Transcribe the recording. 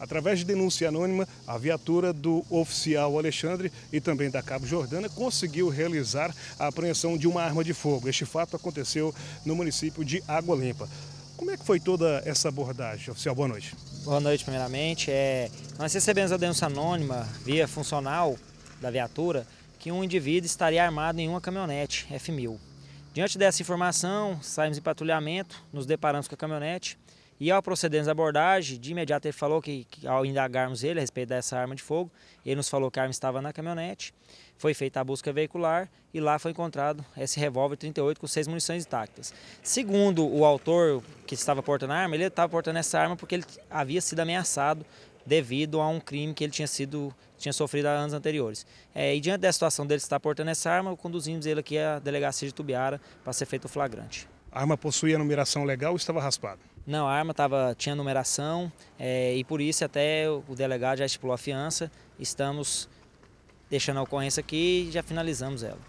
Através de denúncia anônima, a viatura do oficial Alexandre e também da Cabo Jordana conseguiu realizar a apreensão de uma arma de fogo. Este fato aconteceu no município de Água Limpa. Como é que foi toda essa abordagem, oficial? Boa noite. Boa noite, primeiramente. É, nós recebemos a denúncia anônima via funcional da viatura que um indivíduo estaria armado em uma caminhonete F1000. Diante dessa informação, saímos em patrulhamento, nos deparamos com a caminhonete e ao procedermos a abordagem, de imediato ele falou que, que, ao indagarmos ele a respeito dessa arma de fogo, ele nos falou que a arma estava na caminhonete, foi feita a busca veicular e lá foi encontrado esse revólver 38 com seis munições intactas. Segundo o autor que estava portando a arma, ele estava portando essa arma porque ele havia sido ameaçado devido a um crime que ele tinha sido tinha sofrido há anos anteriores. É, e diante da situação dele estar portando essa arma, conduzimos ele aqui à delegacia de Tubiara para ser feito o flagrante. A arma possuía numeração legal ou estava raspada? Não, a arma tava, tinha numeração é, e por isso até o delegado já estipulou a fiança. Estamos deixando a ocorrência aqui e já finalizamos ela.